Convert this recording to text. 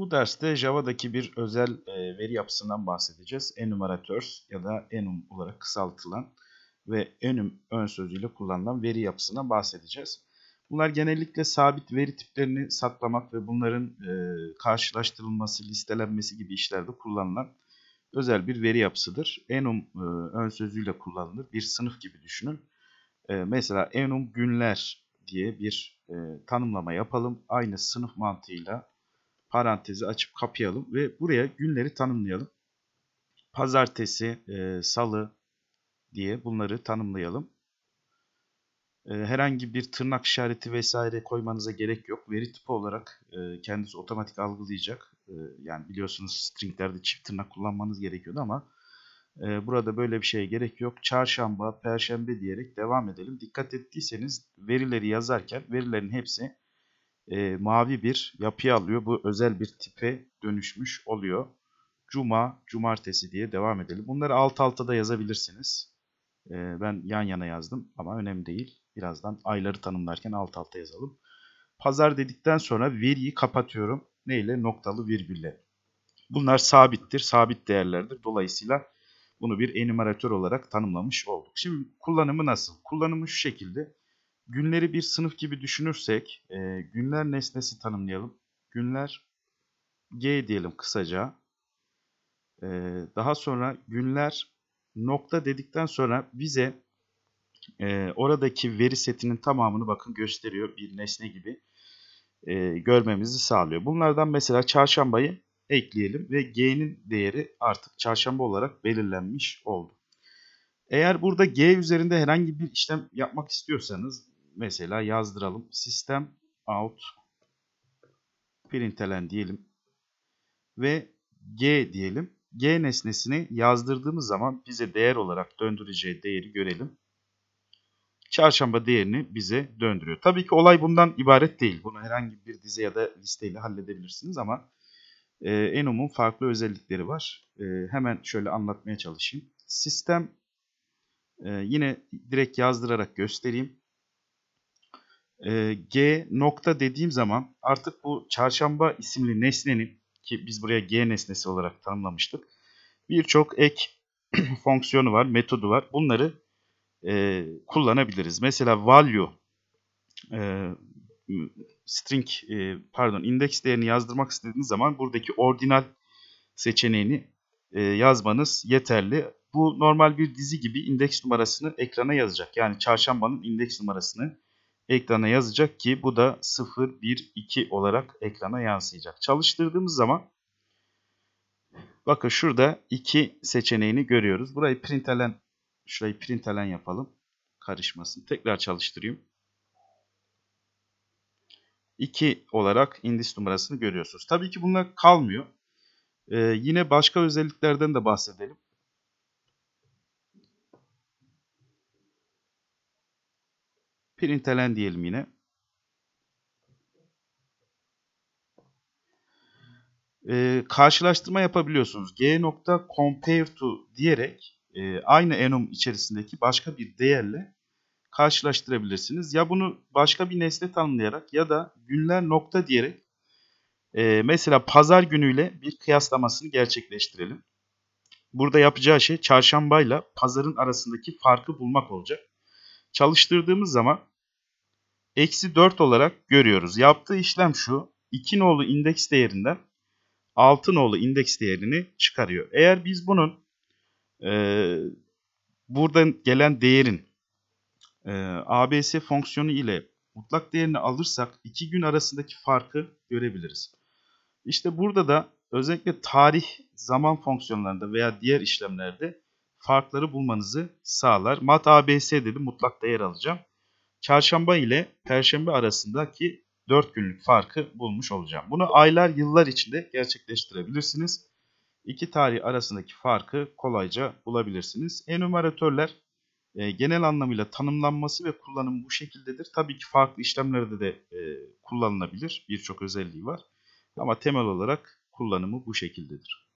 Bu derste Java'daki bir özel e, veri yapısından bahsedeceğiz. Enumerators ya da enum olarak kısaltılan ve enum ön sözüyle kullanılan veri yapısına bahsedeceğiz. Bunlar genellikle sabit veri tiplerini saklamak ve bunların e, karşılaştırılması, listelenmesi gibi işlerde kullanılan özel bir veri yapısıdır. Enum e, ön sözüyle kullanılır. Bir sınıf gibi düşünün. E, mesela enum günler diye bir e, tanımlama yapalım. Aynı sınıf mantığıyla parantezi açıp kapayalım ve buraya günleri tanımlayalım. Pazartesi, e, salı diye bunları tanımlayalım. E, herhangi bir tırnak işareti vesaire koymanıza gerek yok. Veri tipi olarak e, kendisi otomatik algılayacak. E, yani biliyorsunuz stringlerde çift tırnak kullanmanız gerekiyordu ama e, burada böyle bir şeye gerek yok. Çarşamba, perşembe diyerek devam edelim. Dikkat ettiyseniz verileri yazarken verilerin hepsi e, mavi bir yapı alıyor. Bu özel bir tipe dönüşmüş oluyor. Cuma, cumartesi diye devam edelim. Bunları alt alta da yazabilirsiniz. E, ben yan yana yazdım ama önemli değil. Birazdan ayları tanımlarken alt alta yazalım. Pazar dedikten sonra veriyi kapatıyorum. Neyle? Noktalı virgülle. Bunlar sabittir, sabit değerlerdir. Dolayısıyla bunu bir enumeratör olarak tanımlamış olduk. Şimdi kullanımı nasıl? Kullanımı şu şekilde. Günleri bir sınıf gibi düşünürsek e, günler nesnesi tanımlayalım. Günler G diyelim kısaca. E, daha sonra günler nokta dedikten sonra bize e, oradaki veri setinin tamamını bakın gösteriyor bir nesne gibi e, görmemizi sağlıyor. Bunlardan mesela çarşambayı ekleyelim ve G'nin değeri artık çarşamba olarak belirlenmiş oldu. Eğer burada G üzerinde herhangi bir işlem yapmak istiyorsanız mesela yazdıralım. Sistem out printelen diyelim ve g diyelim. g nesnesini yazdırdığımız zaman bize değer olarak döndüreceği değeri görelim. Çarşamba değerini bize döndürüyor. Tabii ki olay bundan ibaret değil. Bunu herhangi bir dize ya da listeyle halledebilirsiniz ama e, Enom'un farklı özellikleri var. E, hemen şöyle anlatmaya çalışayım. Sistem e, yine direkt yazdırarak göstereyim e, G nokta dediğim zaman artık bu çarşamba isimli nesnenin ki biz buraya G nesnesi olarak tanımlamıştık. Birçok ek fonksiyonu var, metodu var. Bunları e, kullanabiliriz. Mesela value e, string e, pardon indeks değerini yazdırmak istediğiniz zaman buradaki ordinal seçeneğini e, yazmanız yeterli. Bu normal bir dizi gibi indeks numarasını ekrana yazacak. Yani çarşambanın indeks numarasını ekrana yazacak ki bu da 0, 1, 2 olarak ekrana yansıyacak. Çalıştırdığımız zaman bakın şurada 2 seçeneğini görüyoruz. Burayı printelen, şurayı printelen yapalım. Karışmasın. Tekrar çalıştırayım. 2 olarak indis numarasını görüyorsunuz. Tabii ki bunlar kalmıyor. Ee, yine başka özelliklerden de bahsedelim. Printelen diyelim yine. Ee, karşılaştırma yapabiliyorsunuz. G.compare to diyerek e, aynı enum içerisindeki başka bir değerle karşılaştırabilirsiniz. Ya bunu başka bir nesne tanımlayarak ya da günler nokta diyerek e, mesela pazar günüyle bir kıyaslamasını gerçekleştirelim. Burada yapacağı şey çarşambayla pazarın arasındaki farkı bulmak olacak çalıştırdığımız zaman eksi 4 olarak görüyoruz. Yaptığı işlem şu. 2 nolu indeks değerinden 6 nolu indeks değerini çıkarıyor. Eğer biz bunun e, buradan gelen değerin e, ABS fonksiyonu ile mutlak değerini alırsak 2 gün arasındaki farkı görebiliriz. İşte burada da özellikle tarih zaman fonksiyonlarında veya diğer işlemlerde farkları bulmanızı sağlar. Mat ABS dedim mutlak değer alacağım. Çarşamba ile Perşembe arasındaki 4 günlük farkı bulmuş olacağım. Bunu aylar yıllar içinde gerçekleştirebilirsiniz. İki tarih arasındaki farkı kolayca bulabilirsiniz. Enümeratörler e, genel anlamıyla tanımlanması ve kullanımı bu şekildedir. Tabii ki farklı işlemlerde de e, kullanılabilir. Birçok özelliği var. Ama temel olarak kullanımı bu şekildedir.